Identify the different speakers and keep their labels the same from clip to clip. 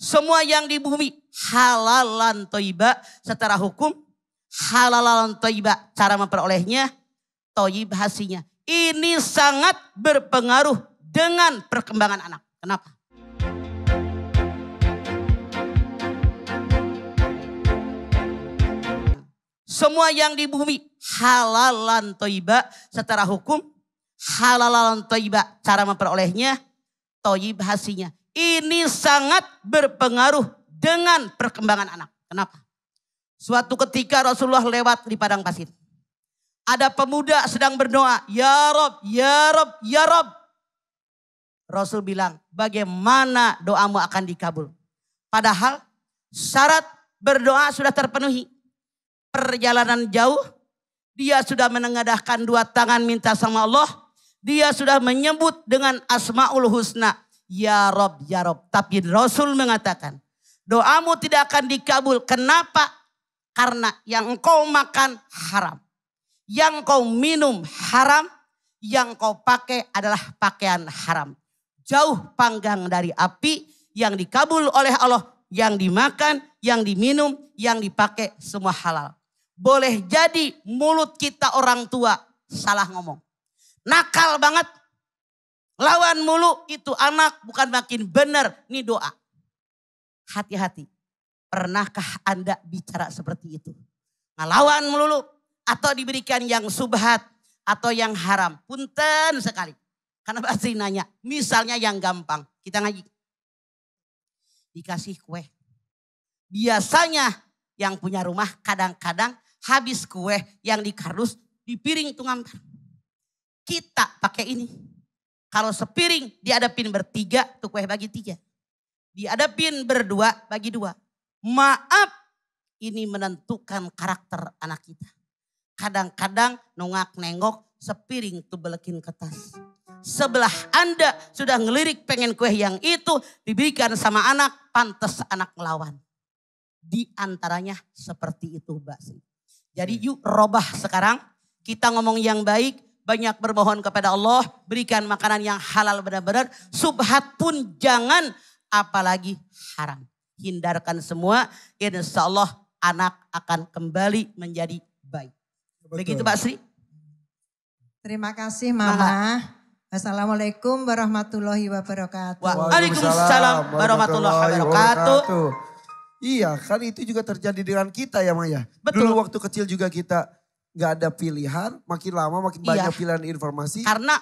Speaker 1: Semua yang di bumi halalan toiba secara hukum halalan toiba cara memperolehnya toib hasilnya Ini sangat berpengaruh dengan perkembangan anak. Kenapa? Semua yang di bumi halalan toiba secara hukum halalan toiba cara memperolehnya toib hasilnya. Ini sangat berpengaruh dengan perkembangan anak. Kenapa? Suatu ketika Rasulullah lewat di padang pasir. Ada pemuda sedang berdoa, Ya Rob, Ya Rob, Ya Rob. Rasul bilang, bagaimana doamu akan dikabul? Padahal syarat berdoa sudah terpenuhi. Perjalanan jauh, dia sudah menengadahkan dua tangan minta sama Allah. Dia sudah menyebut dengan asma'ul husna. Ya Rob, Ya Rob. Tapi Rasul mengatakan, doamu tidak akan dikabul. Kenapa? Karena yang engkau makan haram. Yang engkau minum haram. Yang engkau pakai adalah pakaian haram. Jauh panggang dari api yang dikabul oleh Allah. Yang dimakan, yang diminum, yang dipakai semua halal. Boleh jadi mulut kita orang tua salah ngomong. Nakal banget Lawan mulu itu anak bukan makin benar. Ini doa. Hati-hati. Pernahkah Anda bicara seperti itu? Ngelawan nah, melulu. Atau diberikan yang subhat. Atau yang haram. Punten sekali. Karena pasti nanya. Misalnya yang gampang. Kita ngaji. Dikasih kue. Biasanya yang punya rumah kadang-kadang habis kue yang dikardus di piring itu ngampar. Kita pakai ini kalau sepiring diadapin bertiga, tuh kue bagi tiga. Diadapin berdua, bagi dua. Maaf, ini menentukan karakter anak kita. Kadang-kadang nongak nengok sepiring tuh belekin kertas. Sebelah Anda sudah ngelirik pengen kue yang itu diberikan sama anak, pantas anak melawan. Di antaranya seperti itu Mbak Sri. Jadi yuk robah sekarang. Kita ngomong yang baik, banyak bermohon kepada Allah, berikan makanan yang halal benar-benar, subhat pun jangan, apalagi haram. Hindarkan semua, insya Allah anak akan kembali
Speaker 2: menjadi baik. Ya, betul. Begitu Pak Sri. Terima kasih Mama. Maha. Assalamualaikum warahmatullahi wabarakatuh.
Speaker 3: Waalaikumsalam warahmatullahi wabarakatuh. Iya, kan itu juga terjadi dengan kita ya Maya. Betul. Dulu waktu kecil juga kita nggak ada pilihan, makin lama makin iya. banyak pilihan informasi. Karena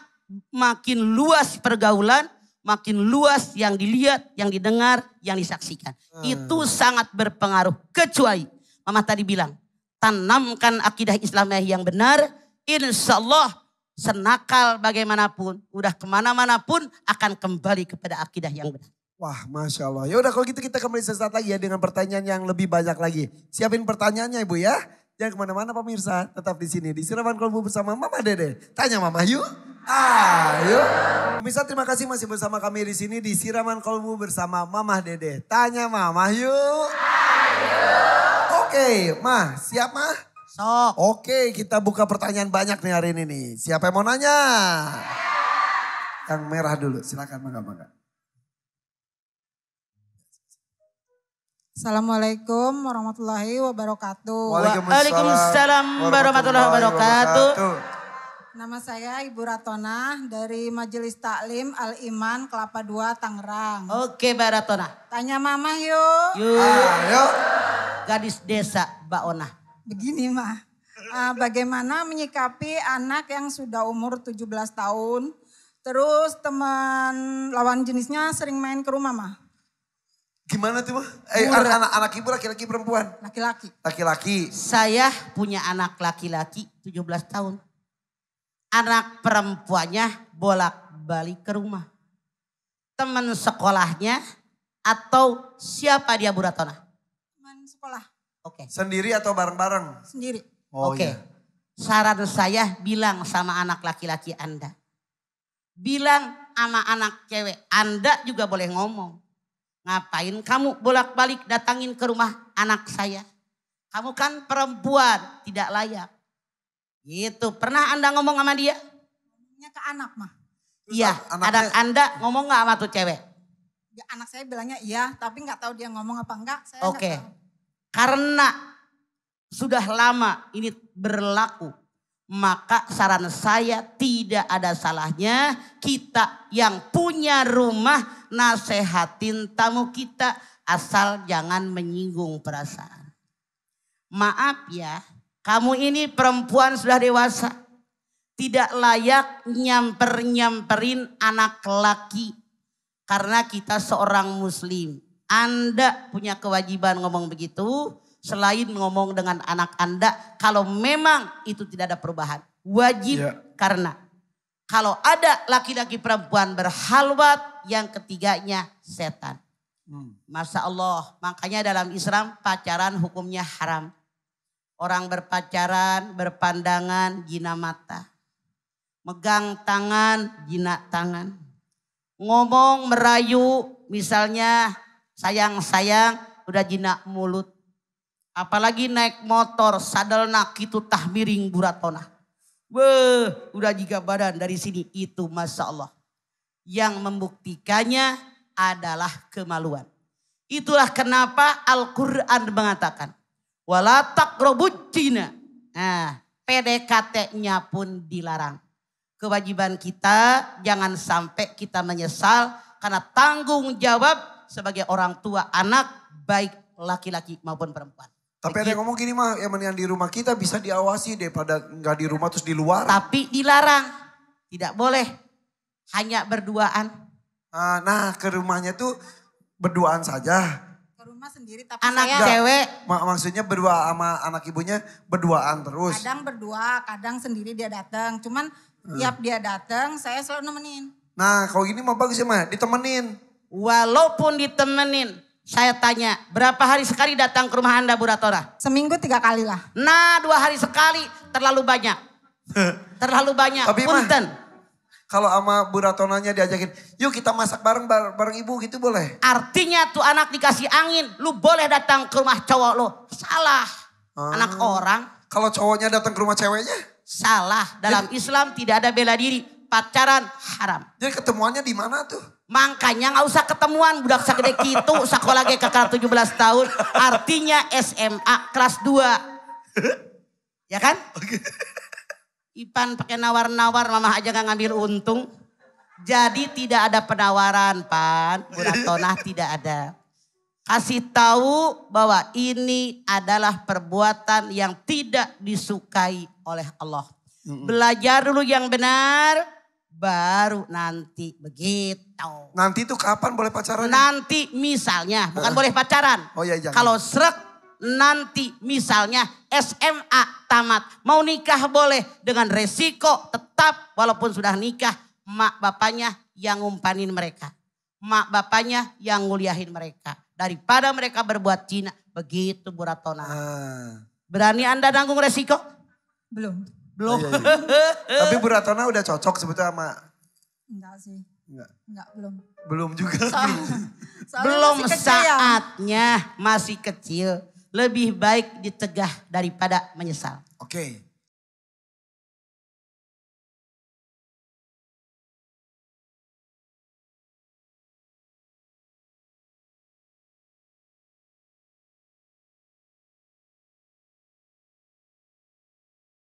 Speaker 1: makin luas pergaulan, makin luas yang dilihat, yang didengar, yang disaksikan. Hmm. Itu sangat berpengaruh. Kecuali Mama tadi bilang, tanamkan akidah Islam yang benar, insya Allah senakal bagaimanapun, udah kemana-mana pun akan kembali kepada akidah yang benar.
Speaker 3: Wah, masya Allah. Ya udah kalau gitu kita kembali sesaat lagi ya dengan pertanyaan yang lebih banyak lagi. Siapin pertanyaannya ibu ya. Jangan kemana-mana pemirsa, tetap di sini di Siraman Kolbu bersama Mama Dede. Tanya Mama yuk. Ayo. Pemirsa terima kasih masih bersama kami di sini di Siraman Kolbu bersama Mama Dede. Tanya Mama yuk. Ayo. Oke, Ma, siap Ma? Sok. Oke, kita buka pertanyaan banyak nih hari ini nih. Siapa yang mau nanya? Yang merah dulu, silakan Mangga Mangga.
Speaker 2: Assalamualaikum warahmatullahi wabarakatuh. Waalaikumsalam, Waalaikumsalam warahmatullahi wabarakatuh. Nama saya Ibu Ratona dari Majelis Taklim Al Iman Kelapa II Tangerang. Oke, Mbak Ratona. Tanya Mama yuk.
Speaker 1: Yuk. Ah, yuk. Gadis desa Mbak Ona.
Speaker 2: Begini, Ma, Uh, bagaimana menyikapi anak yang sudah umur 17 tahun, terus teman lawan jenisnya sering main ke rumah, Ma?
Speaker 3: Gimana tuh? Eh, anak-anak ibu laki-laki perempuan? Laki-laki. Laki-laki.
Speaker 2: Saya
Speaker 1: punya anak laki-laki 17 tahun. Anak perempuannya bolak-balik ke rumah. Teman sekolahnya atau siapa dia Buratona? Teman
Speaker 3: sekolah. Oke. Okay. Sendiri atau bareng-bareng? Sendiri. Oh, Oke. Okay. Iya.
Speaker 1: Saran saya bilang sama anak laki-laki Anda. Bilang sama anak cewek, Anda juga boleh ngomong Ngapain kamu bolak-balik datangin ke rumah anak saya? Kamu kan perempuan, tidak layak. Gitu. Pernah Anda ngomong sama dia? Ngomongnya ke anak mah. Iya, ada Anda ngomong nggak sama tuh cewek?
Speaker 2: Ya, anak saya bilangnya iya, tapi nggak tahu dia ngomong apa enggak. Oke.
Speaker 1: Okay. Karena sudah lama ini berlaku, maka saran saya tidak ada salahnya kita yang punya rumah nasehatin tamu kita asal jangan menyinggung perasaan. Maaf ya, kamu ini perempuan sudah dewasa. Tidak layak nyamper-nyamperin anak laki. Karena kita seorang muslim. Anda punya kewajiban ngomong begitu. Selain ngomong dengan anak Anda. Kalau memang itu tidak ada perubahan. Wajib ya. karena kalau ada laki-laki perempuan berhalwat, yang ketiganya setan. Hmm. masa Allah, makanya dalam Islam pacaran hukumnya haram. Orang berpacaran, berpandangan, jina mata. Megang tangan, jina tangan. Ngomong, merayu, misalnya sayang-sayang, udah jina mulut. Apalagi naik motor, sadel nak itu tahmiring buratona. Wah, udah jika badan dari sini itu masya Allah. Yang membuktikannya adalah kemaluan. Itulah kenapa Al-Quran mengatakan. Walatak robucina. Nah, PDKT-nya pun dilarang. Kewajiban kita jangan sampai kita menyesal karena tanggung jawab sebagai orang tua anak baik laki-laki maupun perempuan.
Speaker 3: Tapi ada yang ngomong gini mah, yang mendingan di rumah kita bisa diawasi daripada nggak di rumah terus di luar. Tapi dilarang. Tidak boleh. Hanya berduaan. Nah, nah ke rumahnya tuh berduaan saja. Ke
Speaker 2: rumah sendiri tapi anak
Speaker 3: saya... cewek. Mak maksudnya berdua sama anak ibunya berduaan terus. Kadang
Speaker 2: berdua, kadang sendiri dia datang. Cuman hmm. tiap dia datang saya selalu nemenin.
Speaker 3: Nah kalau gini mah bagus ya mah, ditemenin.
Speaker 2: Walaupun ditemenin
Speaker 1: saya tanya, berapa hari sekali datang ke rumah Anda Bu Ratora? Seminggu tiga kali lah. Nah dua hari sekali terlalu banyak. terlalu banyak. Tapi
Speaker 3: Punten. Kalau sama Bu Ratonanya diajakin, yuk kita masak bareng bareng ibu gitu boleh?
Speaker 1: Artinya tuh anak dikasih angin, lu boleh datang ke rumah cowok lu.
Speaker 3: Salah. Hmm. Anak orang. Kalau cowoknya datang ke rumah ceweknya?
Speaker 1: Salah. Dalam Jadi, Islam tidak ada bela diri. Pacaran haram. Jadi ketemuannya di mana tuh? Makanya nggak usah ketemuan budak segede gitu sekolah ke kakak 17 tahun. Artinya SMA kelas 2. Ya kan? Ipan pakai nawar-nawar mamah aja nggak ngambil untung. Jadi tidak ada penawaran Pan. Budak tonah tidak ada. Kasih tahu bahwa ini adalah perbuatan yang tidak disukai oleh Allah. Belajar dulu yang benar baru nanti begitu. Nanti itu kapan boleh pacaran? Nanti misalnya, bukan boleh pacaran. Oh iya jangan. Kalau srek nanti misalnya SMA tamat, mau nikah boleh dengan resiko tetap walaupun sudah nikah mak bapaknya yang ngumpanin mereka. Mak bapaknya yang nguliahin mereka. Daripada mereka berbuat Cina. Begitu buratona Ratona. Ah. Berani Anda nanggung
Speaker 3: resiko? Belum. Belum. Oh, iya, iya. Tapi Bu Ratona udah cocok sebetulnya sama... Enggak sih. Enggak. Enggak, belum. Belum juga.
Speaker 2: Soal, belum
Speaker 1: saatnya, masih kecil. Lebih baik dicegah daripada menyesal. Oke.
Speaker 2: Okay.